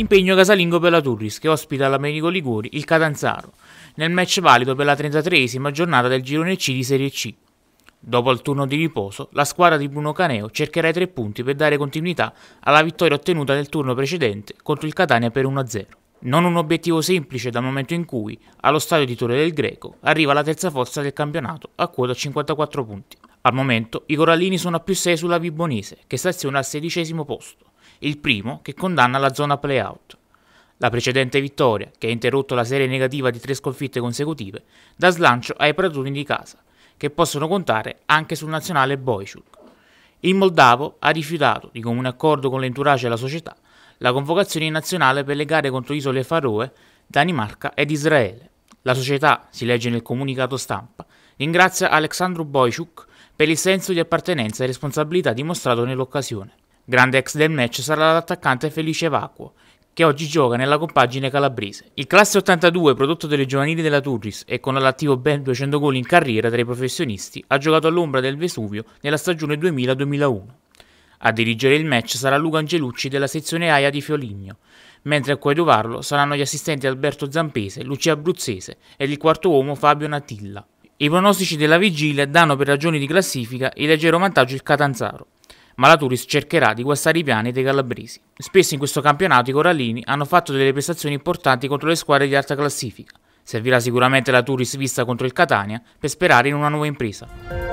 impegno casalingo per la Turris che ospita l'Americo Liguri il Catanzaro nel match valido per la 33esima giornata del girone C di Serie C. Dopo il turno di riposo, la squadra di Bruno Caneo cercherà i tre punti per dare continuità alla vittoria ottenuta nel turno precedente contro il Catania per 1-0. Non un obiettivo semplice dal momento in cui, allo stadio di Torre del Greco, arriva la terza forza del campionato a quota 54 punti. Al momento i corallini sono a più 6 sulla Vibonese, che staziona al sedicesimo posto, il primo che condanna la zona playout. La precedente vittoria, che ha interrotto la serie negativa di tre sconfitte consecutive, dà slancio ai pratuni di casa, che possono contare anche sul nazionale Boiciuk. Il Moldavo ha rifiutato, di comune accordo con l'entourage e la società, la convocazione in nazionale per le gare contro Isole Faroe, Danimarca ed Israele. La società, si legge nel comunicato stampa, ringrazia Alexandru Boiciuk per il senso di appartenenza e responsabilità dimostrato nell'occasione. Grande ex del match sarà l'attaccante Felice Vacuo, che oggi gioca nella compagine calabrese. Il classe 82, prodotto dalle giovanili della Turris e con all'attivo ben 200 gol in carriera tra i professionisti, ha giocato all'ombra del Vesuvio nella stagione 2000-2001. A dirigere il match sarà Luca Angelucci della sezione AIA di Fioligno, mentre a coedovarlo saranno gli assistenti Alberto Zampese, Lucia Abruzzese ed il quarto uomo Fabio Natilla. I pronostici della vigilia danno per ragioni di classifica il leggero vantaggio il Catanzaro, ma la Turis cercherà di guastare i piani dei calabresi. Spesso in questo campionato i corallini hanno fatto delle prestazioni importanti contro le squadre di alta classifica. Servirà sicuramente la Turis vista contro il Catania per sperare in una nuova impresa.